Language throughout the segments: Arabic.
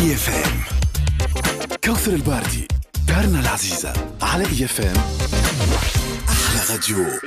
اي اف ام كوثر الباردي دارنا العزيزة على اي اف ام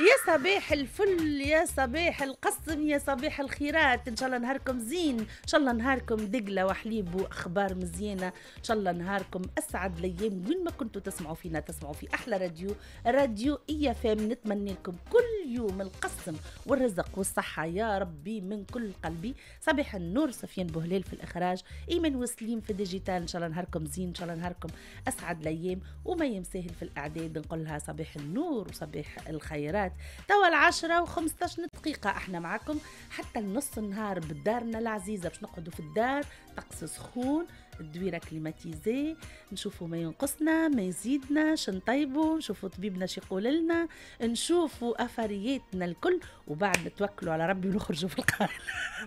يا صباح الفل يا صباح القسم يا صباح الخيرات ان شاء الله نهاركم زين ان شاء الله نهاركم دقلة وحليب واخبار مزيانة ان شاء الله نهاركم اسعد الايام وين ما كنتوا تسمعوا فينا تسمعوا في احلى راديو راديو اي اف ام نتمنى لكم كل يوم القسم والرزق والصحة يا ربي من كل قلبي صباح النور سفيان بوهليل في الإخراج إيمان وسليم في ديجيتال إن شاء الله نهاركم زين إن شاء الله نهاركم أسعد الأيام وما يمساهل في الأعداد نقول لها صباح النور وصباح الخيرات توا العشرة و15 دقيقة احنا معكم حتى نص النهار بدارنا العزيزة باش نقعدوا في الدار طقس سخون الدويره كليماتيزي نشوفوا ما ينقصنا ما يزيدنا نطيبوا نشوفوا طبيبنا شي يقول لنا نشوفوا افرياتنا الكل وبعد نتوكلوا على ربي ونخرجوا في القاهره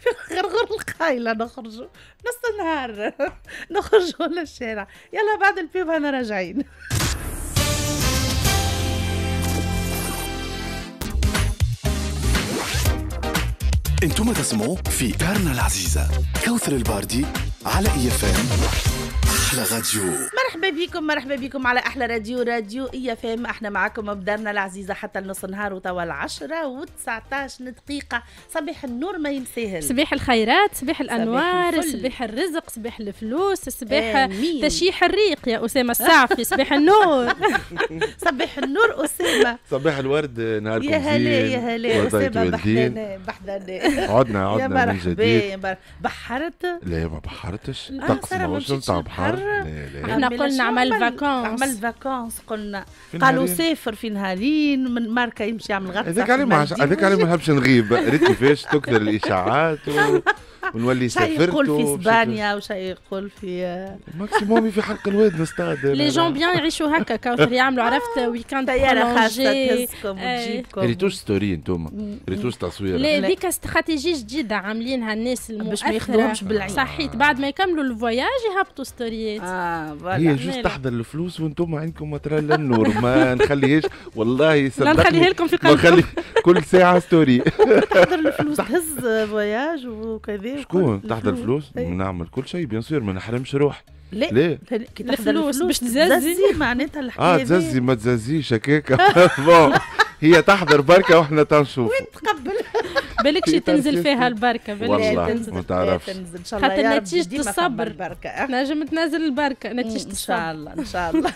في غرغر القايلة نخرجوا نص النهار نخرجوا للشارع يلا بعد البيب انا راجعين انتم تسمعوا في دارنا العزيزة كوثر الباردي على اي اف ام احلى راديو مرحبا بكم مرحبا بكم على احلى راديو راديو اي اف احنا معاكم بدارنا العزيزه حتى النص نهار وتوا 10 و و19 دقيقه صباح النور ما يمساهل صباح الخيرات صباح الانوار صباح الرزق صباح الفلوس صباح تشيح الريق يا اسامه السعفي صباح النور صباح النور اسامه صباح الورد نهاركم يا هلا يا هلا اسامه بحدانا بحدانا عدنا عدنا من جديد بحرت لا ما بحرتش طقس ما وصلت بحر احنا قلنا عمل فاكونس عمل فاكونس قلنا قالوا سافر في نهارين من ماركه يمشي يعمل غطس هذاك عليه هذاك عليه ما نحبش نغيب ريت كيفاش تكثر الاشاعات و... ونولي سافرت يقول في اسبانيا وشيء يقول في ماكسيموم في حلق الواد نستعد لي جون بيان يعيشوا هكا كوثر يعملوا عرفت ويكاند طياره خاصه تهزكم وتجيبكم إيه. ريتو ستوري انتوما ريتو تصوير لا ذيك استراتيجي جديده عاملينها الناس باش ما ياخذوهمش بالعين صحيت بعد ما يكملوا الفواياج يهبطوا ستوريات اه هي جوست تحضر الفلوس وانتم عندكم ما ترى النور ما نخليهاش والله لا نخليها لكم في قلبكم كل ساعه ستوري تحضر الفلوس تهز فواياج وكذا شكون تحضر الفلوس إيه. نعمل كل شيء بيان سور ما نحرمش روحي لا لا كي الفلوس باش تزازي معناتها آه، الحكايه اه تزازي ما تزازيش هكاك بون هي تحضر بركه واحنا تنشوف وتقبل بالك شي تنزل فيها البركه بالك والله ما تعرفش خاطر إيه، نتيجه الصبر آه. نجم تنزل البركه نتيجه ان شاء الله ان شاء الله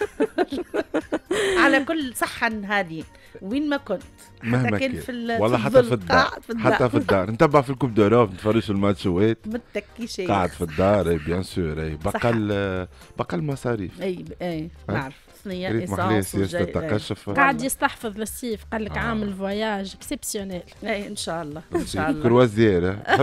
على كل صحه هذه وين ما كنت مهما كان في والله حتى في الدار حتى في الدار نتبع في الكوب دوروب نتفرجوا الماتشوات متكيش قاعد في الدار اي بيان سور اي بقى بقى المصاريف اي اي نعرف ثنية اسانس قاعد يستحفظ للصيف قال لك آه. عامل فواياج اكسبسيونيل اي ان شاء الله ان شاء الله كروازيير إيه.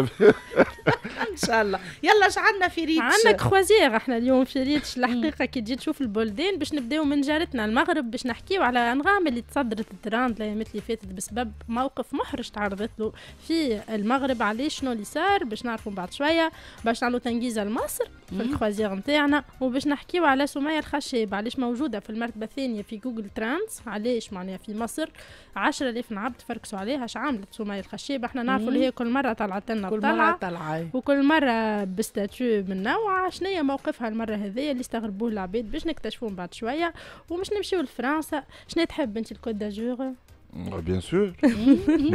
ان شاء الله يلا اش عندنا في ريتش عندنا كروازيير احنا اليوم في ريتش الحقيقه كي تجي تشوف البلدين باش نبداو من جارتنا المغرب باش نحكيو على انغام اللي تصدرت التراند الايامات اللي فاتت بسبب موقف محرج تعرضت له في المغرب عليه شنو اللي صار باش نعرفوا بعد شويه باش نعملوا تنجيزه لمصر في الكروازير نتاعنا وباش نحكيو على سميه الخشاب علاش موجوده في المرتبه الثانيه في جوجل ترانس علاش معناها في مصر 10000 عبد فركسوا عليها اش عملت سميه الخشاب احنا نعرفوا اللي هي كل مره طلعت لنا كل مره طلعه وكل مره بستاتيو من نوع شنو هي موقفها المره هذيا اللي استغربوه العباد باش نكتشفوه بعد شويه ومش نمشيو لفرنسا شنو تحب انت الكود داجور بيان سور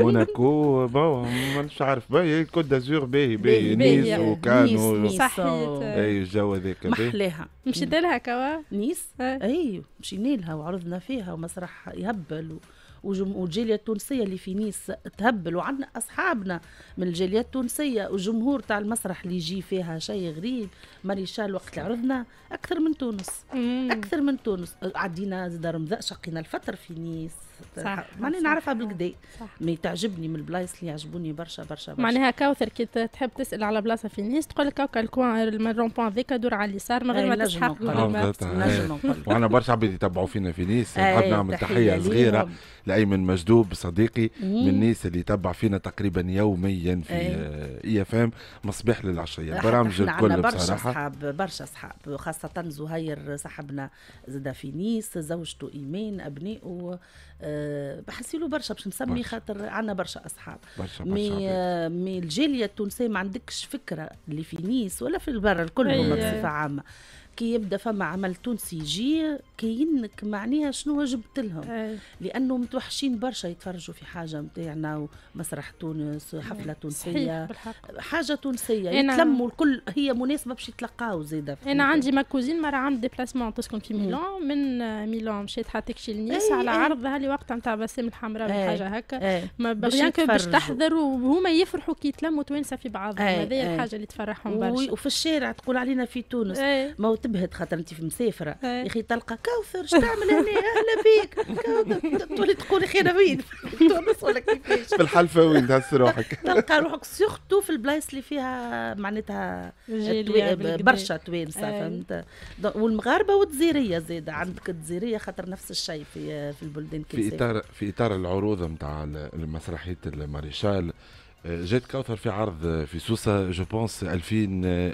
موناكو بون مانيش عارف باهي كوت دازور باهي باهي نيس وكانو صحيت اي الجو هذاك محلاها مشيت لها كوا نيس اي مشينا لها وعرضنا فيها ومسرح يهبل والجالية التونسية اللي في نيس تهبل وعندنا أصحابنا من الجالية التونسية والجمهور تاع المسرح اللي يجي فيها شيء غريب ماريشال وقت اللي عرضنا أكثر من تونس أكثر من تونس عدينا دار شقينا الفتر في نيس صح ماني نعرفها بالكدا آه. مي تعجبني من البلايص اللي يعجبوني برشا برشا برشا معناها كوثر كي تحب تسال على بلاصه في نيس تقول لك الكوان الرون بوان هذاك دور على اليسار من غير إيه، ما تسحق آه، إيه. وانا برشا عباد يتبعوا فينا في نيس إيه، نحب نعمل تحيه صغيره لايمن مجدوب صديقي من نيس اللي يتبع فينا تقريبا يوميا في اي اف آه، ام e من الصباح للعشيه برامج الكل برشا اصحاب برشا اصحاب خاصه زهير صاحبنا زاد في نيس زوجته ايمان ابنائه أه، بحسيلو برشا باش نسمي خاطر عندنا برشا اصحاب برشا مي برشا أه، مي الجاليه التونسيه ما عندكش فكره اللي في نيس ولا في البر الكل بصفه عامه كي يبدا فما عمل تونسي يجي كينك معناها شنو جبت لهم أي. لانه متوحشين برشا يتفرجوا في حاجه نتاعنا ومسرح تونس حفله إيه. تونسيه حاجه تونسيه يتلموا الكل هي مناسبه باش يتلقاو زاده انا عندي ما كوزين مره عندي ديبلاسمون تسكن في ميلان من ميلان مشيت حاتك شي لنيس إيه، على إيه. عرض هالي وقت نتاع بسام الحمراء حاجه هكا ما باش تحضر وهما يفرحوا كي يتلموا توانسه في بعضهم هذه الحاجه اللي تفرحهم برشا وفي الشارع تقول علينا في تونس ما تبهت خاطر انت في مسافره إيه. يا اخي تلقى كوثر شنو تعمل هنا اهلا بيك تولي تقولي خير انا وين تونس ولا كيفاش في الحلفه وين تهز روحك تلقى روحك سيرتو في البلايص اللي فيها معناتها برشا توانسه إيه. فهمت والمغاربه والجزيريه زاده عندك الجزيريه خاطر نفس الشيء في في البلدان في اطار في اطار العروض نتاع المسرحيه الماريشال جات كوثر في عرض آه، في سوسه جو بونس 2000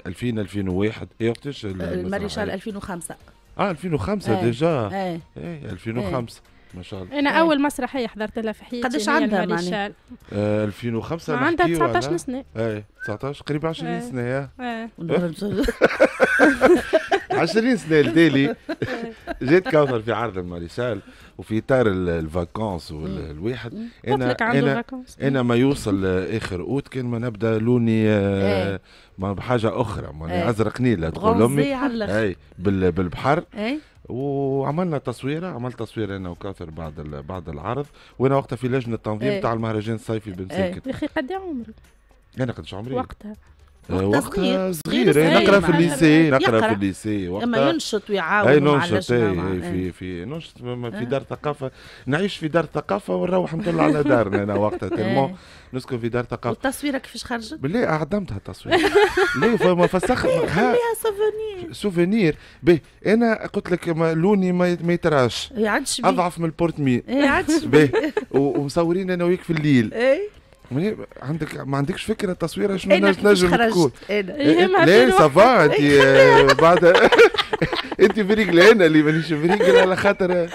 2000 2001 اي وقتاش الماريشال 2005 اه 2005 إيه، آه، آه، إيه، ديجا اي 2005 إيه، ما شاء الله انا اول مسرحيه حضرت لها في حياتي قداش عندها آه 2005 عندها 19 سنه اي 19 قريب 20 سنه يا 20 سنه لديلي جات كوثر في عرض الماريشال وفي اطار الفاكونس والواحد انا انا انا ما يوصل اخر اوت كان ما نبدا لوني آه، إيه. ما بحاجه اخرى ما إيه. ازرق نيل تقول امي اي بالبحر اي وعملنا تصويره عملت تصوير انا وكاثر بعد بعد العرض وانا وقتها في لجنه التنظيم إيه. تاع المهرجان الصيفي بن يا اخي قد عمرك انا قد عمري وقتها آه، وقت صغير نقرا في الليسي نقرا في الليسي وقت اما ينشط ويعاون اي ننشط إيه، إيه، إيه. في في ننشط في دار ثقافه نعيش في دار ثقافه ونروح نطل على دارنا انا وقتها تلمون نسكن في دار ثقافه والتصويره كيفاش خرجت؟ بالله اعدمتها التصويره ليه فما فسخ خليها سوفونير سوفونير به انا قلت لك لوني ما يتراش اضعف من البورتمي به ومصورين انا وياك في الليل عندك ما عندكش فكره تصويره شنو نجم تقول لا سافا انت بعد انت برجل انا اللي مانيش برجل على خاطر آه،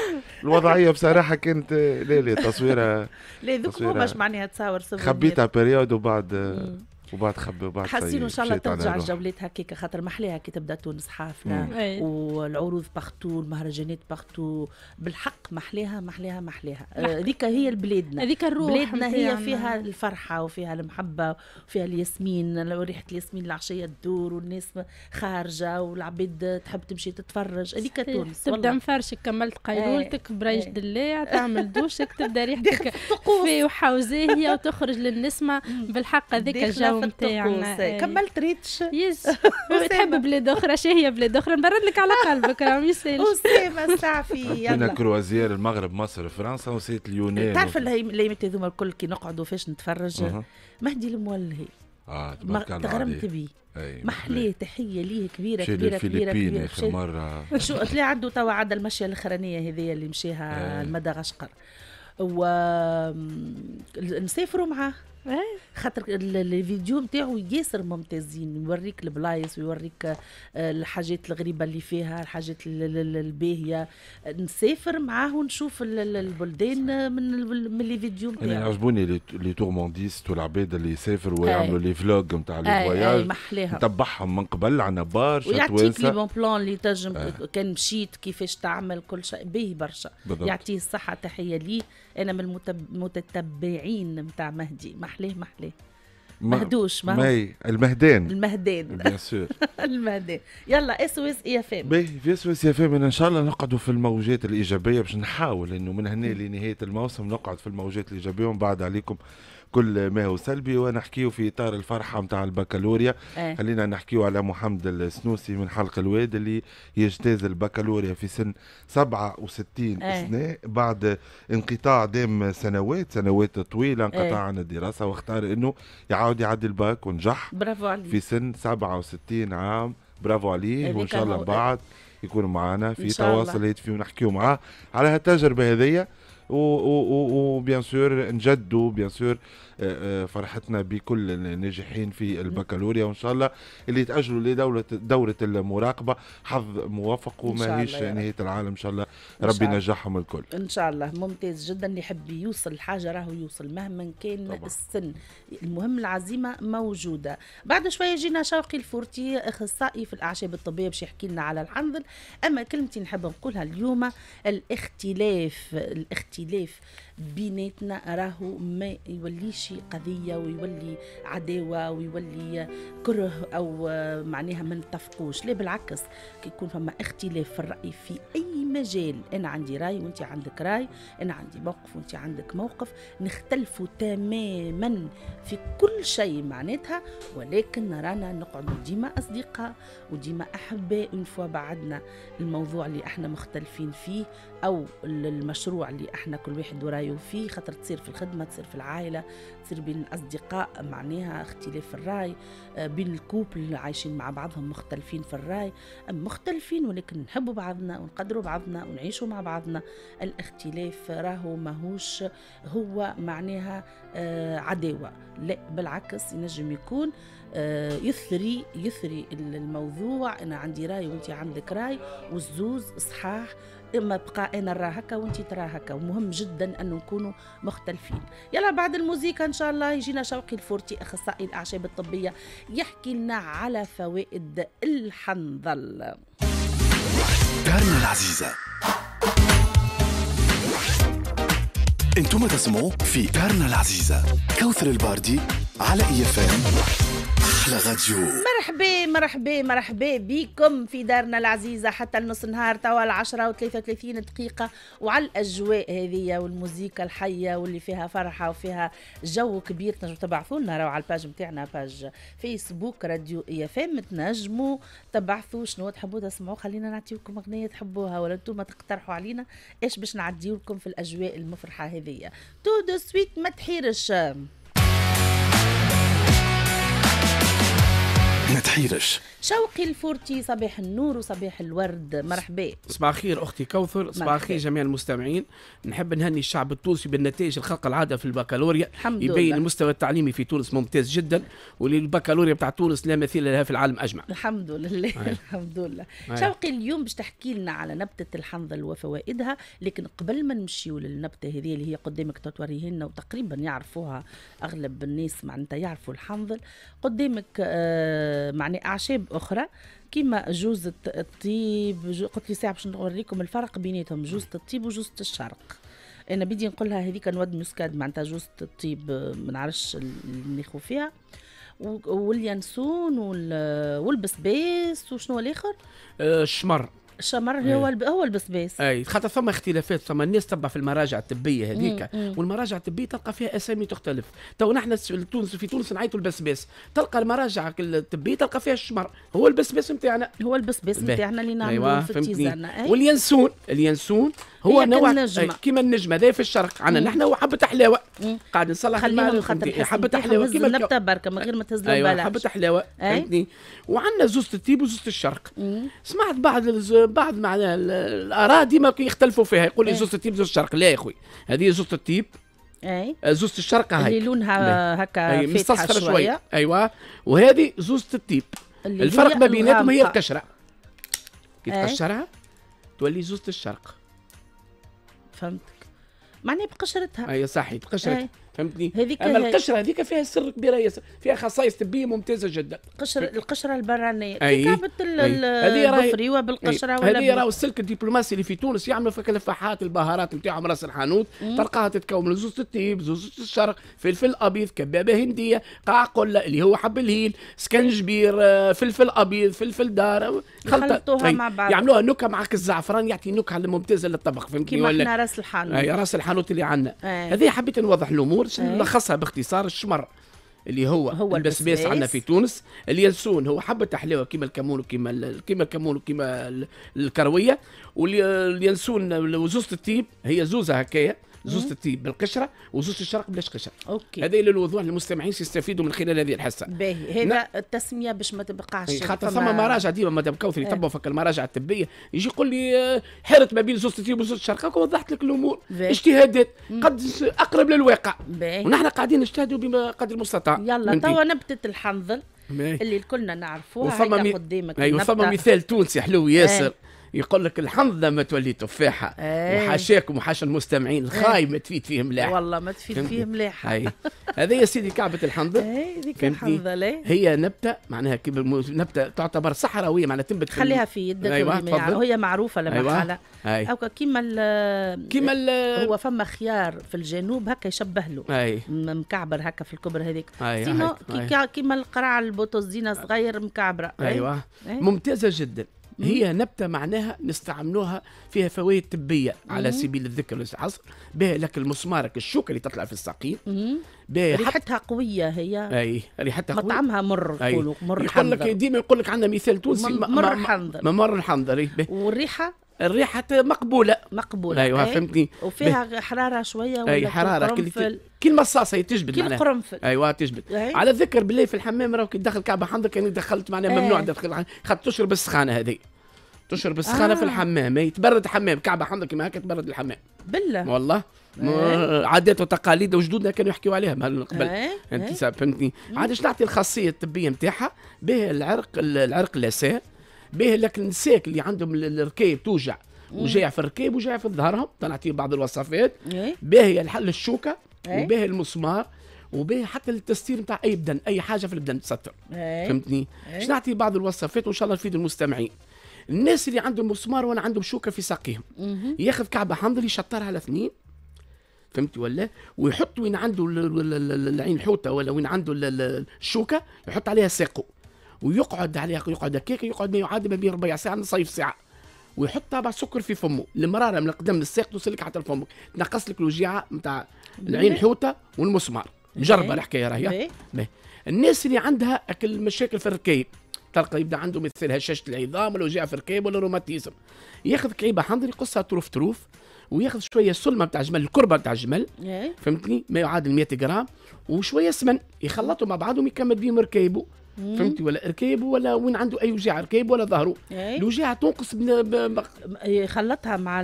الوضعيه بصراحه كانت لا آه، لا تصويره لا ذوك هما معناها تصور خبيتها بريود وبعد آه، وبعد خبي وبعد حاسين طيب، ان شاء الله ترجع الجولات هكاك خاطر محلاها كي تبدا تونس حافله إيه. والعروض بختو المهرجانات بختو بالحق محلاها محلاها محلاها آه، هذيك هي بلادنا هذيك الروح بلادنا هي فيها الفرحه وفيها المحبه وفيها الياسمين ريحه الياسمين العشيه تدور والناس خارجه والعباد تحب تمشي تتفرج هذيك تونس تبدا مفرشك كملت قيلولتك إيه. بريج إيه. دلاع تعمل دوشك تبدا ريحتك في وحوزيه وتخرج للنسمه بالحق هذاك الجو الجو كملت ريتش يس تحب بلاد اخرى هي بلاد اخرى نبرد لك على قلبك راه ما يسالش اسامه السعفي كنا المغرب مصر فرنسا وسيت اليونان تعرف الايامات هذوما الكل كي نقعدوا فاش نتفرج مهدي المولهي اه تغرمت بيه محليه تحيه ليه كبيره كبيره كبيره كبيره اخر مره شو لي عنده توا عاد المشيه الاخرانيه هذيا اللي مشيها المدغشقر و نسافروا معاه إيه. خاطر الفيديو نتاعو ياسر ممتازين يوريك البلايص ويوريك آه، الحاجات الغريبه اللي فيها الحاجات الباهيه نسافر معاه ونشوف البلدان من من لي فيديو نتاعو انا يعجبوني لي تورمونديس تو العباد اللي يسافروا ويعملوا إيه. لي فلوغ نتاع لي فواياج إيه، نتبعهم من قبل عنا برشا ويعطيك لي بون بلان اللي تنجم كان مشيت كيفاش تعمل كل شيء باهي برشا يعطيه الصحه تحيه ليه انا من المتتبعين متاع مهدي محليه محليه مهدوش ما مي المهدان المهدان بيان المهدان يلا اس او اس اي اف ام باهي اس او اس اي اف ام ان شاء الله نقعدوا في الموجات الايجابيه باش نحاول انه من هنا لنهايه الموسم نقعد في الموجات الايجابيه ومن بعد عليكم كل ما هو سلبي ونحكيه في اطار الفرحه نتاع البكالوريا ايه. خلينا نحكيه على محمد السنوسي من حلق الواد اللي يجتاز البكالوريا في سن 67 ايه. سنه بعد انقطاع دام سنوات سنوات طويله إيه. انقطاع ايه. عن الدراسه واختار انه يعاود يعدي الباك ونجح برافو عليك في سن 67 عام برافو عليه وان شاء الله بعد إيه. يكون معنا في تواصل هاتفي ونحكيو معاه على هالتجربه هذيا Ou bien sûr, un bien sûr. آه، آه، فرحتنا بكل الناجحين في البكالوريا وان شاء الله اللي تاجلوا لدوره دوره المراقبه حظ موفق وما هيش نهايه العالم ان شاء الله ربي ينجحهم الكل ان شاء الله ممتاز جدا اللي يحب يوصل حاجه راهو يوصل مهما كان طبعا. السن المهم العزيمه موجوده بعد شويه جينا شوقي الفورتي اخصائي في الاعشاب الطبيه باش يحكي لنا على الحنظل اما كلمتي نحب نقولها اليوم الاختلاف الاختلاف بيناتنا راهو ما يوليش شيء قضية ويولي عداوة ويولي كره أو آه، معناها ما نتفقوش لا بالعكس كي يكون فما اختلاف في الرأي في أي مجال أنا عندي رأي وأنت عندك رأي أنا عندي موقف وأنت عندك موقف نختلفوا تماما في كل شيء معناتها ولكن رانا نقعدوا ديما أصدقاء وديما أحباء أون فوا بعدنا الموضوع اللي احنا مختلفين فيه او المشروع اللي احنا كل واحد ورايه فيه خاطر تصير في الخدمه تصير في العائله تصير بين الاصدقاء معناها اختلاف في الراي آه، بين الكوبل عايشين مع بعضهم مختلفين في الراي مختلفين ولكن نحبوا بعضنا ونقدروا بعضنا ونعيشوا مع بعضنا الاختلاف راهو ماهوش هو معناها آه، عداوه لا بالعكس ينجم يكون آه، يثري يثري الموضوع انا عندي راي وانت عندك راي والزوز صحاح اما بقى انا راه هكا وانت ترى هكا ومهم جدا انه نكونوا مختلفين يلا بعد الموسيقى ان شاء الله يجينا شوقي الفورتي اخصائي الاعشاب الطبيه يحكي لنا على فوائد الحنظل دارنا العزيزه انتم تسمعوا في دارنا العزيزه كوثر الباردي على اي اف أحلى راديو مرحبا مرحبا مرحبا بكم في دارنا العزيزة حتى النص نهار توا العشرة و33 دقيقة وعلى الأجواء هذه والموسيقى الحية واللي فيها فرحة وفيها جو كبير تنجم تبعثوا لنا راهو على الباج نتاعنا باج فيسبوك راديو اي اف ام تنجموا تبعثوا شنو تحبوا تسمعوا خلينا نعطيوكم أغنية تحبوها ولا انتم تقترحوا علينا ايش باش نعديو لكم في الأجواء المفرحة هذه تو دو سويت ما تحيرش Met Gyrus. شوقي الفورتي صباح النور وصباح الورد مرحبا صباح الخير اختي كوثر صباح الخير جميع المستمعين نحب نهني الشعب التونسي بالنتائج الخلق العاده في البكالوريا الحمد يبين الله. المستوى التعليمي في تونس ممتاز جدا وللبكالوريا بتاع تونس لا مثيل لها في العالم اجمع الحمد لله الحمد لله شوقي اليوم باش تحكي لنا على نبته الحنظل وفوائدها لكن قبل ما نمشيو للنبته هذه اللي هي قدامك توريه لنا وتقريبا يعرفوها اغلب الناس معناتها يعرفوا الحنظل قدامك آه معني اعشاب اخرى كيما جوزة الطيب جو... قلت لي ساعه باش نوريكم الفرق بيناتهم جوزة الطيب وجوزة الشرق انا بدي نقولها هذيك نود مسكاد معناتها جوزة الطيب ما نعرفش ناخو فيها واليانسون والبسباس وشنو الاخر آه، الشمر الشمر أي. هو هو البسباس اي خاطر ثم اختلافات ثم الناس تبع في المراجع الطبيه هذيك والمراجع الطبيه تلقى فيها اسامي تختلف تو نحن التونس في تونس نعيطوا البسباس تلقى المراجع الطبيه تلقى فيها الشمر هو البسباس نتاعنا هو البسباس نتاعنا اللي نعملوه أيوة، في التيزانه واليانسون اليانسون هو نوع كيما النجمه هذا في الشرق عندنا نحن هو حبه حلاوه قاعد نصلح خليهم حبه حلاوه كيما النبته بركه من غير ما تهز أيوة حبه حلاوه فهمتني وعندنا زوزة التيب وزوزة الشرق سمعت بعض من بعض معناها الاراء ديما يختلفوا فيها يقول لي إيه. زوز التيب زوز الشرق لا يا اخوي هذه زوز التيب اي آه، زوزة الشرق هاي اللي لونها هكا مستصفر شوية. شوية ايوه وهذه زوزة الطيب الفرق ما بيناتهم هي القشرة كي تقشرها تولي زوزة الشرق فهمتك معناها بقشرتها اي أيوة، صحيح بقشرتها فهمتني هذيك اما القشره هذيك فيها سر كبيره ياسر فيها خصائص طبيه ممتازه جدا قشر القشره البرانيه أي. كعبه الضفري وبالقشره أي. ولا هذه راهو السلك الدبلوماسي اللي في تونس يعملوا في الفحات البهارات نتاعهم راس الحانوت تلقاها تتكون من زوزه الطيب زوزه الشرق فلفل ابيض كبابه هنديه قله اللي هو حب الهيل سكنجبير آه، فلفل ابيض فلفل دار آه، خلطوها مع بعض يعملوها نكهه مع الزعفران يعطي نكهه ممتازه للطبق فهمتني ولا راس الحانوت راس الحانوت اللي عندنا هذه حبيت نوضح الامور الامور نلخصها إيه. باختصار الشمر اللي هو, هو البسباس عندنا في تونس الياسون هو حبه حلاوه كيما الكمون وكيما كيما الكمون وكيما الكرويه واليانسون وزوزة الطيب هي زوزه هكايا زوز الطيب بالقشره وزوز الشرق بلاش قشره اوكي هذا للوضوح للمستمعين يستفيدوا من خلال هذه الحصه باهي هذا التسميه باش ما تبقاش خاطر ثم مراجع ديما مدام كوثر يتبعوا إيه. فك المراجع الطبيه يجي يقول لي حرت آه، ما بين زوز الطيب وزوز الشرق وضحت لك الامور اجتهادات قد اقرب للواقع باهي ونحن قاعدين نجتهدوا بقدر المستطاع يلا توا نبتت الحنظل اللي كلنا نعرفوها وفما مي... قدامك أيوة مثال تونسي حلو ياسر يقول لك لله ما تولي تفاحه إيه. وحاشاكم وحاشا المستمعين إيه. الخاي ما تفيد فيه ملاح والله ما تفيد فيه ملاح هذه يا سيدي كعبه الحنظ إيه، هي نبته معناها نبته تعتبر صحراويه معناها تنبت خليها في يدك أيوة هي معروفه لما أيوة. او كيما كيما هو فما خيار في الجنوب هكا يشبه له أي. مكعبر هكا في الكبر هذيك أيوة. سينو كيما القرع البوتوزينه صغير مكعبره أيوة. أيوة. ممتازه جدا هي نبته معناها نستعملوها فيها فوائد طبيه على سبيل الذكر والحصر بها لك المسمارك الشوك اللي تطلع في الساقين ريحتها قويه هي اي ريحتها قويه مطعمها مر يقولوا مر يقول لك ديما يقول لك عندنا مثال تونسي مر حنظر مر حنظر والريحه الريحه مقبوله مقبوله ايوه إيه؟ فهمتني وفيها حراره شويه ولا اي حراره كل كي المصاصه هي تجبد كي القرنفل ايوه تجبد أي. على ذكر بالله في الحمام راه كي تدخل الكعبه حمضك كأني دخلت معناها إيه. ممنوع تدخل خاطر تشرب السخانه هذه تشرب السخانه آه. في الحمام تبرد الحمام كعبه حمضه كما هكا تبرد الحمام بالله والله آه. عادات وتقاليد وجدودنا كانوا يحكيوا عليها من قبل إيه، انت فهمتني عاد نعطي الخاصيه الطبيه نتاعها به العرق العرق اللاسان باهي لكن نساك اللي عندهم الركاب توجع وجاع في الركاب وجاع في ظهرهم تنعطيه بعض الوصفات إيه. باهي الحل الشوكه إيه. وباهي المسمار وباهي حتى التستير نتاع اي بدن اي حاجه في البدن تستر إيه. فهمتني باش نعطي بعض الوصفات وان شاء الله نفيد المستمعين الناس اللي عندهم مسمار وانا عندهم شوكه في ساقيهم ياخذ كعبه حنظل يشطرها على اثنين فهمت ولا ويحط وين عنده العين حوته ولا وين عنده الشوكه يحط عليها ساقه ويقعد عليها يقعد هكاك يقعد ما يعادل ما بين ربع ساعه نصيف ساعه ويحط طابع سكر في فمه المراره من القدم للساق لك حتى لفمك تنقص لك الوجيعه نتاع العين حوته والمسمار مجربه إيه. الحكايه راهي إيه. الناس اللي عندها اكل مشاكل في الركيب تلقى يبدا عنده مثل هشاشه العظام ولا وجيعه في الركايب ولا روماتيزم ياخذ كعيبه حنظر يقصها طروف طروف وياخذ شويه سلمه بتاع الجمل الكربه بتاع الجمل إيه. فهمتني ما يعادل 100 جرام وشويه سمن يخلطوا مع بعضهم يكمل بهم ركايبه فهمتي ولا ركيب ولا وين عنده اي وجيعه ركيب ولا ظهره إيه. الوجيعه تنقص بن... يخلطها إيه، مع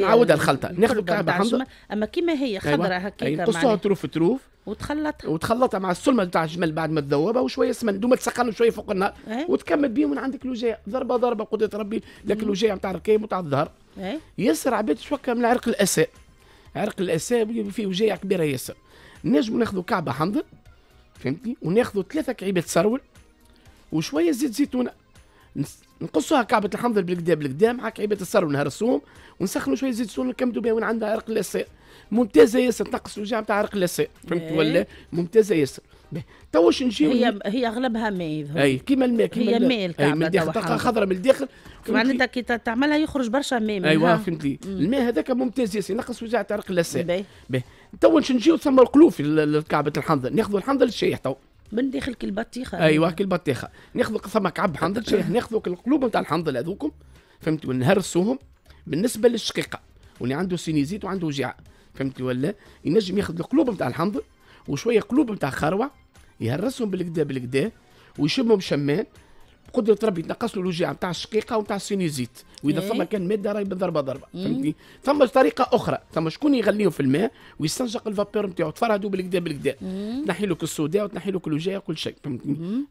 نعاودها الخلطه ناخذ كعبه حمضه اما كيما هي أيوة. خضره هكاك أيوة. تقصها تروف تروف وتخلطها وتخلطها مع السلمه نتاع الجمل بعد ما تذوبها وشويه سمن دوما تسخنوا شويه فوق النار إيه. وتكمل بهم من عندك الوجع ضربه ضربه قدره ربي لكن الوجع نتاع الركيب وتاع الظهر ايه؟ ياسر عباد شوكه من عرق الاساء عرق الاساء فيه وجيع كبيره ياسر نجم ناخذوا كعبه حمضر فهمتني وناخذوا ثلاثه كعيبات سرول وشويه زيت زيتونه نقصوها كعبة الحمضر بالقدا بالقدا مع كعيبات السرول نهرسوهم الصوم ونسخنوا شوية زيت زيتون نكمدوا بها وين عندها عرق اللاساء ممتازة ياسر تنقص الوجع نتاع عرق اللاساء فهمت إيه. ولا ممتازة ياسر واش نجي هي هي اغلبها ماء اي كيما الماء كيما هي ماء الكعبة من الداخل خضراء من الداخل معناتها كي تعملها يخرج برشا ماء ايوا فهمت لي الماء هذاك ممتاز ياسر ينقص وجع عرق باهي تو نجيو ثم في كعبه الحنظل ناخذوا الحنظل الشيح تو من داخل كالبطيخه ايوه كالبطيخه ناخذوا ثم كعب حنظل شيح ناخذوا القلوب نتاع الحنظل هذوكم فهمت ونهرسوهم بالنسبه للشقيقه واللي عنده سينيزيت وعنده وجيعه فهمت ولا ينجم ياخذ القلوب نتاع الحنظل وشويه قلوب نتاع خروع يهرسهم بالكدا بالكدا ويشمهم شمان بقدره ربي تنقص له الوجيعه نتاع الشقيقه ونتاع السينيزيت واذا إيه. فما كان ماده راهي بالضربه ضربه فهمتني فما طريقه اخرى فما شكون يغليه في الماء ويستنشق الفابور نتاعو تفرهدوا بالكدا بالكدا تنحي لك السوداء وتنحي لك الوجيعه وكل شيء فهمتني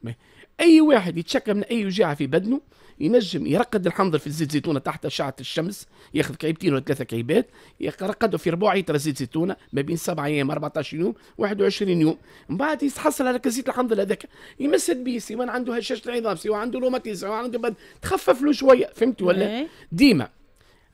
اي واحد يتشكى من اي وجاعه في بدنه ينجم يرقد الحنظر في زيت زيتونه تحت اشعه الشمس ياخذ كعيبتين ولا ثلاثه كعيبات يرقده في ربع لتر زيت زيتونه ما بين 7 ايام 14 يوم 21 يوم من بعد يتحصل على كزيت الحنظر هذاك يمسد به سواء عنده هشاشه العظام سواء عنده روماتيزم سواء عنده بدن تخفف له شويه فهمت ولا إيه. ديما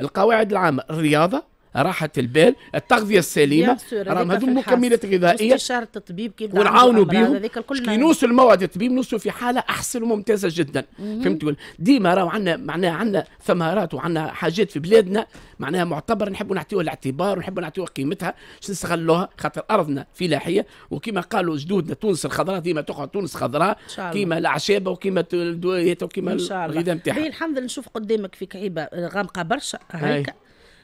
القواعد العامه الرياضه راحه البال التغذيه السليمه راهم هذو مكملات غذائيه استشاره الطبيب كي ونعاونوا بهم كي نوصل موعد الطبيب نوصلوا في حاله احسن وممتازه جدا فهمت ديما راهو عندنا معناها عندنا ثمرات وعندنا حاجات في بلادنا معناها معتبر نحبوا نعطيوها الاعتبار ونحبوا نعطيوها قيمتها باش نستغلوها خاطر ارضنا فلاحيه وكما قالوا جدودنا تونس الخضراء ديما تقعد تونس خضراء كيما الأعشاب وكيما الدويات وكيما الغذاء نتاعها الحمد لله نشوف قدامك فيك عيبه غامقه برشا هكا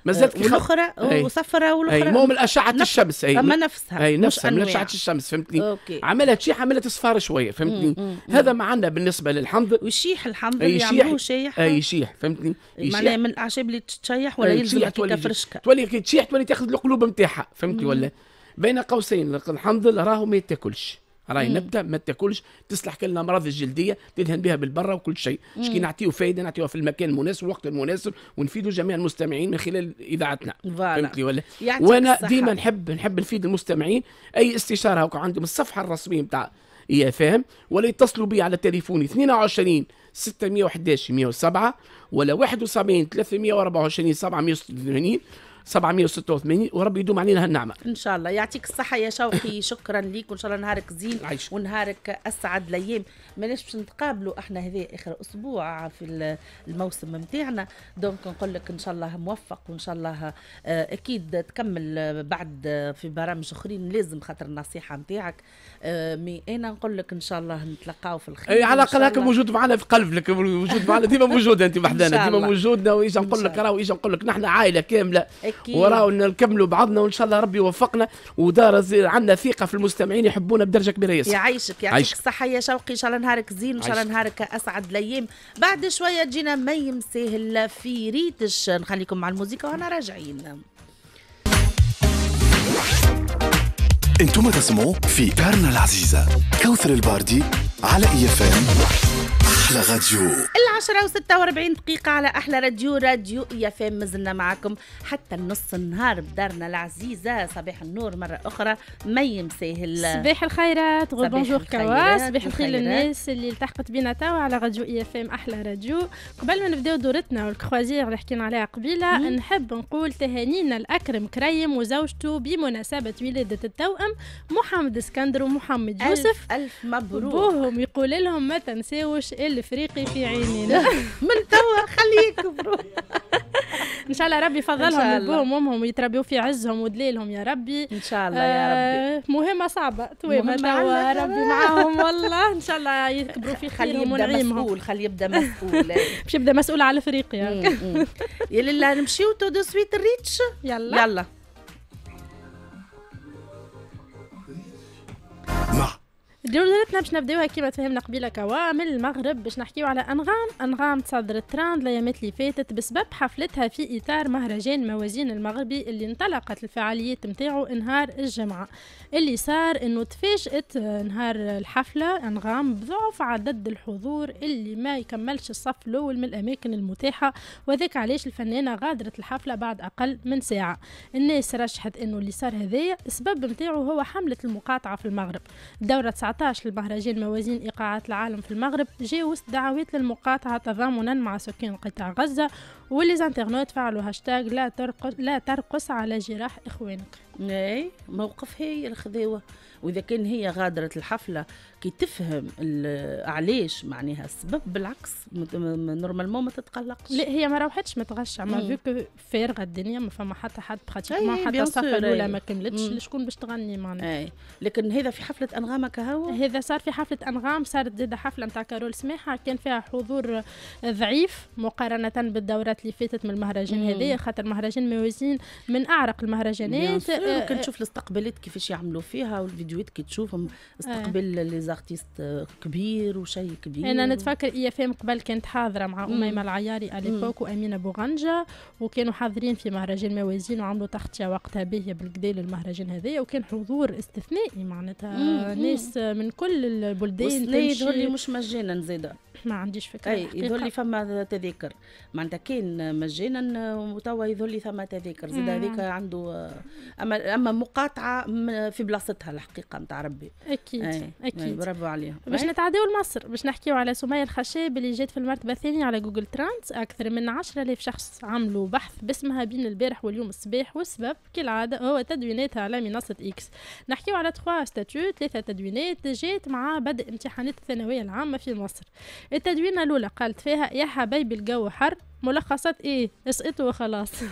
ما زالت كي والاخرى وصفرة والاخرى المهم الاشعه نفس الشمس اي اما نفسها اي نفسها من اشعه الشمس فهمتني أوكي. عملت شيح عملت تصفار شويه فهمتني مم. مم. هذا ما عندنا بالنسبه للحمض ويشيح الحمض اللي يعملوه شايح اي يشيح فهمتني إيه، معناها من الاعشاب اللي تشيح ولا يلزمها تولي فرشكه تولي كي تشيح تولي تاخذ القلوب نتاعها فهمتني ولا بين قوسين الحمض راهو ما يتاكلش راهي نبته ما تاكلش تصلح كل الامراض الجلديه تدهن بها بالبره وكل شيء كي نعطيه فايده نعطيوها في المكان المناسب والوقت المناسب ونفيدوا جميع المستمعين من خلال اذاعتنا فهمتني ولا وانا ديما نحب نحب نفيد المستمعين اي استشاره هكا عندهم الصفحه الرسميه نتاع يا فاهم ولا يتصلوا بي على تليفوني 22 611 107 ولا 71 324 786 786 وربي يدوم علينا هالنعمه ان شاء الله يعطيك الصحه يا شوقي شكرا ليك وان شاء الله نهارك زين عايش. ونهارك اسعد الايام ماناش باش نتقابلوا احنا هذا اخر اسبوع في الموسم نتاعنا دونك نقول لك ان شاء الله موفق وان شاء الله آه، اكيد تكمل بعد في برامج اخرين لازم خاطر النصيحه نتاعك آه، مي انا نقول لك ان شاء الله نتلقاو في الخير اي على الاقل هكا موجود معنا في قلبك موجود معنا ديما موجود انت وحدنا ديما موجودنا وايش نقول لك راهو ايش نقول لك نحن عائله كامله أكيد. نكملوا بعضنا وان شاء الله ربي يوفقنا ودار عندنا ثقه في المستمعين يحبونا بدرجه كبيره ياسر يعيشك يعيشك الصحه يا شوقي ان شاء الله نهارك زين ان شاء الله نهارك اسعد الايام بعد شويه تجينا مي الا في ريتش نخليكم مع الموسيقى وانا راجعين انتم تسمعوا في كارنا العزيزه كوثر الباردي على اي اف ام أحلى راديو العشرة وستة واربعين دقيقة على أحلى راديو راديو يا فام مازلنا معكم حتى نص النهار بدارنا العزيزة صباح النور مرة أخرى ما مساهل صباح الخيرات غول بونجور كوا صباح الخير للناس اللي التحقت بينا توا على راديو يا فام أحلى راديو قبل ما نبداو دورتنا والكروازير اللي حكينا عليها قبيلة نحب نقول تهانينا الأكرم كريم وزوجته بمناسبة ولادة التوأم محمد اسكندر ومحمد يوسف ألف, ألف مبروك بوهم يقول لهم ما تنساوش اللي الافريقي في عينينا من توا خليه يكبروا ان شاء الله ربي يفضلهم يبوهم وامهم يتربيوا في عزهم ودليلهم يا ربي ان شاء الله يا ربي آه، مهمه صعبه تويما توا ربي معاهم والله ان شاء الله يكبروا في خليهم ونعيمهم مسؤول خلي يبدا مسؤول باش يبدا مسؤول على افريقيا يا لله نمشيو تو دو سويت الريتش يلا يلا جولتنا باش نبداوها كيما تفهمنا قبيله كوامل المغرب باش نحكيو على انغام انغام تصدرت تراند الايامات اللي فاتت بسبب حفلتها في اطار مهرجان موازين المغربي اللي انطلقت الفعاليات نتاعو نهار الجمعه اللي صار انه تفاجئت نهار الحفله انغام بضعف عدد الحضور اللي ما يكملش الصف الاول من الاماكن المتاحه وذاك علاش الفنانه غادرت الحفله بعد اقل من ساعه الناس رشحت انه اللي صار هذايا السبب نتاعو هو حمله المقاطعه في المغرب دوره 19 2019 لمهرجان موازين إيقاعات العالم في المغرب جاء وسط دعوات للمقاطعة تضامنا مع سكان قطاع غزة واللي فعلوا هاشتاغ لا ترقص, لا ترقص على جراح إخوانك اي موقف هي خذاوه واذا كان هي غادرت الحفله كي تفهم علاش معناها السبب بالعكس نورمالمون ما تتقلقش لا هي ما روحتش متغشه ما فيك فارغه الدنيا ما فما حتى حد ما حتى الصفه الاولى ما كملتش شكون باش تغني معناها اي لكن هذا في حفله انغام كهو هذا صار في حفله انغام صارت زاده حفله نتاع كارول سماحه كان فيها حضور ضعيف مقارنه بالدورات اللي فاتت من المهرجان هذايا خاطر مهرجان موازين من اعرق المهرجانات ايوا أه، وكنشوف أه. الاستقبالات كيفاش يعملوا فيها والفيديوهات كي تشوفهم استقبال أه. لي زارتيست كبير وشيء كبير انا نتفكر اي اف ام قبل كانت حاضره مع اميمه العياري اليبوك وامينه بوغنجه وكانوا حاضرين في مهرجان موازين وعملوا تغطيه وقتها به بالكدا للمهرجان هذايا وكان حضور استثنائي معناتها ناس من كل البلدان تمشي اللي مش مجانا زيدا ما عنديش فكره اي يظل فما تذاكر معناتها كان مجانا وتوا يظل فما تذاكر زاد هذاك عنده اما اما مقاطعه في بلاصتها الحقيقه نتاع ربي اكيد أي. اكيد برافو عليهم باش نتعداو لمصر باش نحكيو على سميه الخشاب اللي جات في المرتبه الثانيه على جوجل ترانس اكثر من 10000 شخص عملوا بحث باسمها بين البارح واليوم الصباح والسبب كالعاده هو تدويناتها على منصه اكس نحكيو على تخوا ستاتيو ثلاثه تدوينات جات مع بدء امتحانات الثانويه العامه في مصر التدوينة الأولى قالت فيها يا حبيبي الجو حر ملخصات ايه اسقطوا وخلاص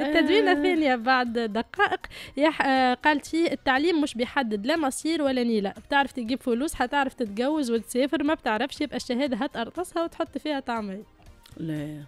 التدوينة آه. الثانية بعد دقائق يح... آه، قالت فيه التعليم مش بيحدد لا مصير ولا نيلة بتعرف تجيب فلوس حتعرف تتجوز وتسافر ما بتعرفش يبقى الشهادة هتقرطسها وتحط فيها طعمي لا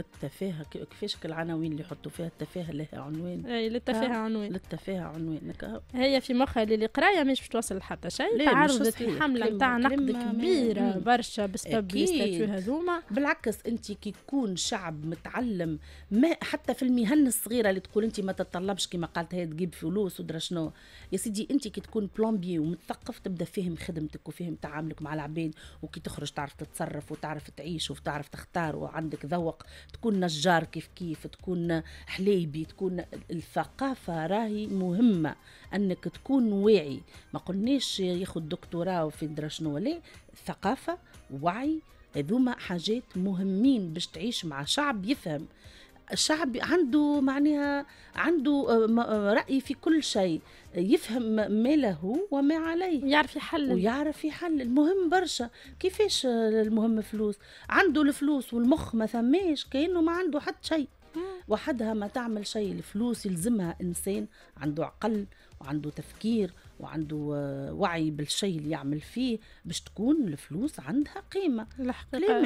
التفاهه كيفاش العناوين اللي يحطوا فيها التفاهه لها عنوان اي للتفاهه آه، عنوان للتفاهه عنوان هي في مخها اللي قرايه مش باش توصل لحتى شيء تعرضت الحمله نتاع نقد كبيره مم. برشا بسبب الاستاتيو هذوما بالعكس انت كي تكون شعب متعلم ما حتى في المهن الصغيره اللي تقول انت ما تتطلبش كما قالت هي تجيب فلوس ودرا شنو يا سيدي انت كي تكون بلومبي ومتثقف تبدا فاهم خدمتك وفاهم تعاملك مع العباد وكي تخرج تعرف تتصرف وتعرف تعيش وتعرف تختار وعندك ذوق تكون نجار كيف كيف تكون حليبي تكون الثقافة راهي مهمة أنك تكون واعي ما قلناش ياخد دكتوراه وفي ندرا شنو لا ثقافة وعي هذوما حاجات مهمين باش تعيش مع شعب يفهم الشعب عنده معناها عنده آه، آه، رأي في كل شيء يفهم ما له وما عليه يعرف يحل ويعرف يحل المهم برشا كيفاش المهم فلوس عنده الفلوس والمخ ما ثماش كأنه ما عنده حتى شيء وحدها ما تعمل شيء الفلوس يلزمها إنسان عنده عقل وعنده تفكير وعنده وعي بالشيء اللي يعمل فيه باش تكون الفلوس عندها قيمه الحقيقه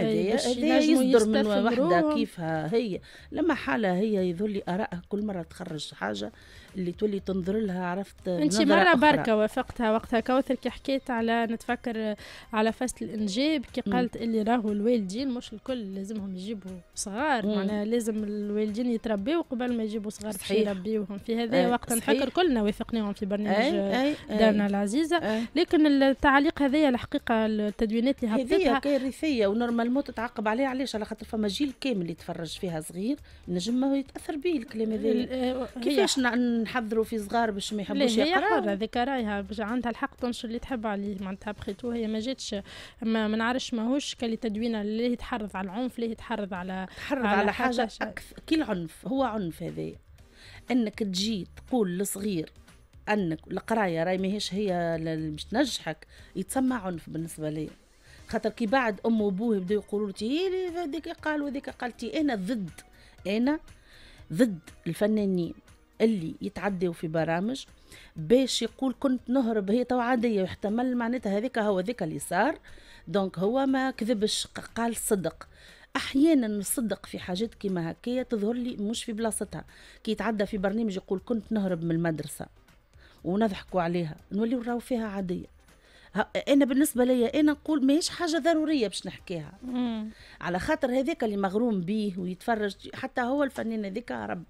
لا يصدر من وحده كيفها هي لما حالها هي يظل اراءها كل مره تخرج حاجه اللي تولي تنظر لها عرفت انت مره بركه وافقتها وقتها كوثر كي حكيت على نتفكر على فصل الانجاب كي قالت اللي راهو الوالدين مش الكل لازمهم يجيبوا صغار معناها لازم الوالدين يتربيو قبل ما يجيبوا صغار باش يربيوهم في هذا آه، وقت نفكر كلنا وافقناهم في برنامج دارنا العزيزه لكن التعليق هذايا الحقيقه التدوينات اللي هبطتها كارثيه ونورمالمون تتعاقب عليها علاش على خاطر فما جيل كامل يتفرج فيها صغير نجم يتاثر به الكلام هذا آه، كيفاش نحضروا في صغار باش ما يحبوش يقراو هي حرة هذيك رايها عندها الحق تنشر اللي تحب عليه معناتها بخي تو هي ما جاتش ما, ما نعرفش ماهوش كالي تدوينه اللي تحرض على العنف اللي تحرض على تحرض على, على حاجة, حاجة أكثر كي العنف هو عنف هذا انك تجي تقول لصغير انك القرايه راهي ماهيش هي اللي باش تنجحك يتسمى عنف بالنسبه لي خاطر كي بعد ام وابوه يبداو يقولوا لي هذيك قال وذيك قالتي انا ضد انا ضد الفنانين اللي يتعدوا في برامج باش يقول كنت نهرب هي تو عاديه يحتمل معناتها هذاك هو ذيك اللي صار دونك هو ما كذبش قال صدق احيانا نصدق في حاجات كيما هكايا تظهر لي مش في بلاصتها كي يتعدى في برنامج يقول كنت نهرب من المدرسه ونضحكوا عليها نوليو نراو فيها عاديه انا بالنسبه ليا انا نقول ماهيش حاجه ضروريه باش نحكيها مم. على خاطر هذاك اللي مغروم بيه ويتفرج حتى هو الفنان هذاك رب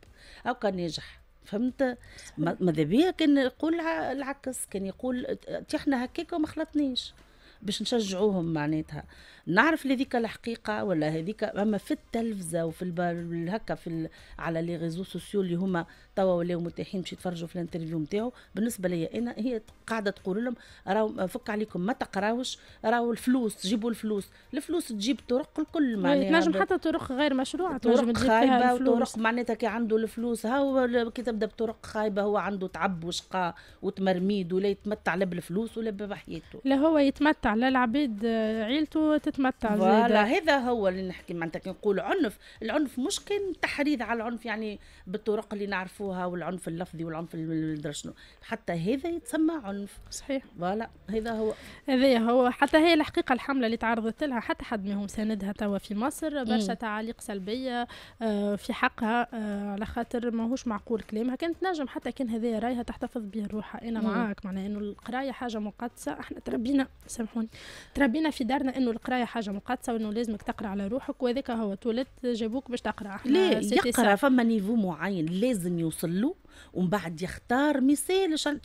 او كان ناجح فهمت ماذا بيا كان يقول العكس كان يقول احنا هكاك وما خلطنيش باش نشجعوهم معناتها نعرف لذيك الحقيقه ولا هذيك اما في التلفزه وفي هكا في ال... على لي ريزو سوسيو اللي هما توا ولاو متاحين باش يتفرجوا في الانترفيو نتاعو بالنسبه ليا انا هي قاعده تقول لهم راهو فك عليكم ما تقراوش راهو الفلوس جيبوا الفلوس الفلوس تجيب طرق الكل إيه، معناتها تنجم حتى طرق غير مشروعه طرق خايبه وطرق معناتها كي عنده الفلوس هاو كي تبدا بطرق خايبه هو عنده تعب وشقى وتمرميد ولا يتمتع لا بالفلوس ولا بحياته لا هو يتمتع على العبيد عيلته تتمتع فوالا هذا هو اللي نحكي معناتها كي نقول عنف العنف مش كان تحريض على العنف يعني بالطرق اللي نعرفوها والعنف اللفظي والعنف شنو حتى هذا يتسمى عنف صحيح فوالا هذا هو هذا هو حتى هي الحقيقه الحمله اللي تعرضت لها حتى حد منهم ساندها توا في مصر برشا تعاليق سلبيه آه، في حقها آه، على خاطر ماهوش معقول كلامها كانت نجم حتى كان هذا رايها تحتفظ به روحها انا معاك معناها انه القرايه حاجه مقدسه احنا تربينا سامحونا تكون تربينا في دارنا انه القرايه حاجه مقدسه وانه لازمك تقرا على روحك وهذاك هو تولدت جابوك باش تقرا لا يقرا فما نيفو معين لازم يوصل له ومن بعد يختار مثال شان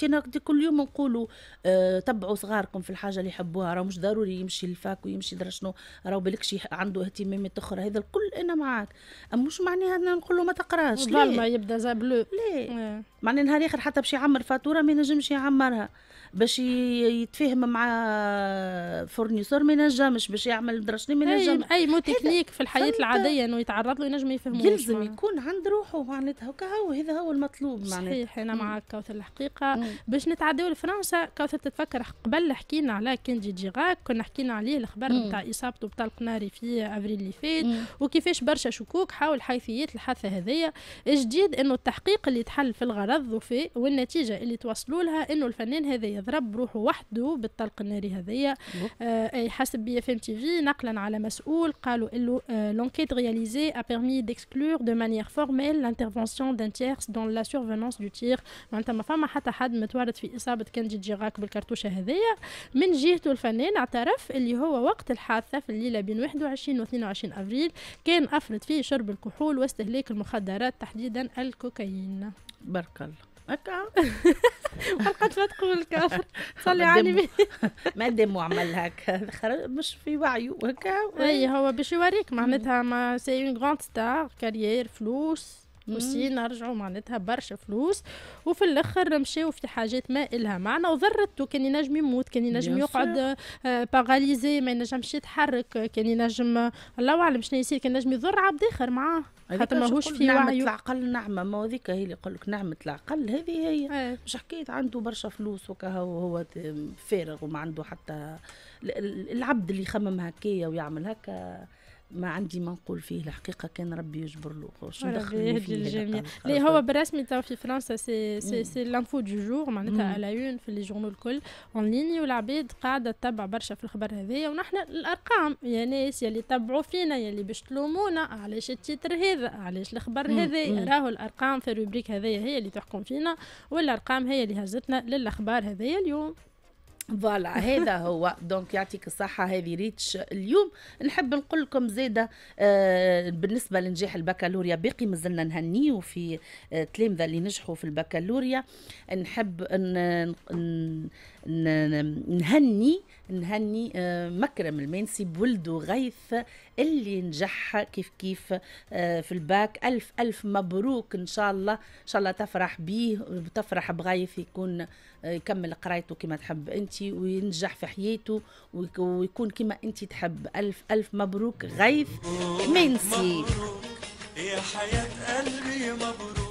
كل يوم نقولوا آه تبعوا صغاركم في الحاجه اللي يحبوها راه مش ضروري يمشي للفاك ويمشي درا شنو راه بالكش عنده اهتمامات اخرى هذا الكل انا معاك مش معناها نقول له ما تقراش لا ما يبدا زابلو لا آه. معناها نهار اخر حتى باش يعمر فاتوره ما ينجمش يعمرها باش يتفاهم مع فورنيسور ما ينجمش باش يعمل درشني ما ينجمش اي مو تكنيك في الحياه العاديه انه يتعرض له ينجم يفهمه يلزم يكون عند روحه معناتها هكا هو هذا هو المطلوب معناتها صحيح انا مع كوثر الحقيقه باش نتعداو لفرنسا كوثر تتفكر قبل حكينا على كينجي جيغاك كنا حكينا عليه الخبر نتاع اصابته بطلق ناري في افريل اللي فات وكيفاش برشا شكوك حول حيثيات الحادثه هذيا الجديد انه التحقيق اللي تحل في الغرض وفي والنتيجه اللي توصلوا لها انه الفنان هذايا ضرب روحه وحده بالطلق الناري هذايا آه، اي حسب بي اف ام تي في نقلا على مسؤول قالوا له لونكيت رياليزي ا بيرمي ديكسكلور دو مانيير فورميل لانترفونسيون دان تيرس دون لا survenance دو تير معناتها ما فما حتى حد متورط في اصابه كنجي جيراك بالكرتوشه هذايا من جهته الفنان اعترف اللي هو وقت الحادثه في الليله بين 21 و 22 افريل كان افرد فيه شرب الكحول واستهلاك المخدرات تحديدا الكوكايين بارك الله هكا ما فات قبل الكافر صلي على النبي ما دام عمل هكا مش في وعيه هكا اي هو باش يوريك معناتها ما سي اون غراند ستار كارير فلوس وسي نرجعوا معناتها برشا فلوس وفي الاخر مشاو في حاجات ما إلها معنى وضرته كان ينجم يموت كان ينجم يقعد باغاليزي آه، ما ينجمش يتحرك كان ينجم الله اعلم شنو يصير كان ينجم يضر عبد اخر معاه حتى ماهوش في نعمة وعيو. العقل نعمة ما هذيك هي اللي يقول لك نعمة العقل هذه هي ايه. مش حكاية عنده برشا فلوس وكها وهو فارغ وما عنده حتى العبد اللي يخمم هكايا ويعمل هكا ما عندي ما نقول فيه الحقيقه كان ربي يجبر له شو دخل يهدي الجميع اللي هو بالرسمي تو في فرنسا سي سي, سي لانفو دو جور معناتها على يون في لي جورنو الكل اون ليني والعباد قاعده تتبع برشا في الخبر هذايا ونحن الارقام يا يعني ناس يلي تبعوا فينا يلي باش تلومونا علاش التيتر هذا علاش الخبر هذا راهو الارقام في الروبريك هذايا هي اللي تحكم فينا والارقام هي اللي هزتنا للاخبار هذايا اليوم فوالا هذا هو دونك يعطيك الصحه هذه ريتش اليوم نحب نقول لكم زاده آه، بالنسبه لنجاح البكالوريا باقي مازلنا نهنيو في التلامذه آه، اللي نجحوا في البكالوريا نحب إن نهني نهني آه، مكرم المنسي بولده غيث اللي نجح كيف كيف آه، في الباك ألف ألف مبروك إن شاء الله إن شاء الله تفرح بيه وتفرح بغيث يكون آه، يكمل قرايته كما تحب أنت وينجح في حياته ويكون كما أنت تحب ألف ألف مبروك غيث منسي يا حياة قلبي مبروك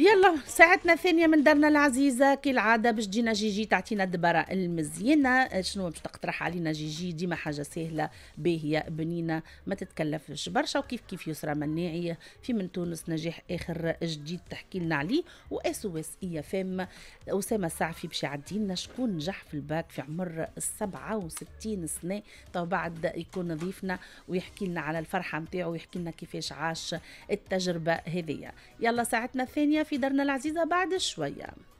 يلا ساعتنا الثانية من دارنا العزيزة كالعادة باش تجينا جيجي تعطينا الدبرة المزيانة شنو باش تقترح علينا جيجي ديما حاجة سهلة باهية بنينة ما تتكلفش برشا وكيف كيف يسرى مناعي في من تونس نجاح آخر جديد تحكي لنا عليه وإس أو إس إي اف ام أسامة السعفي باش يعدي لنا شكون نجح في الباك في عمر 67 سنة تو بعد يكون ضيفنا ويحكي لنا على الفرحة نتاعو ويحكي لنا كيفاش عاش التجربة هذية يلا ساعتنا الثانية في دارنا العزيزة بعد شوية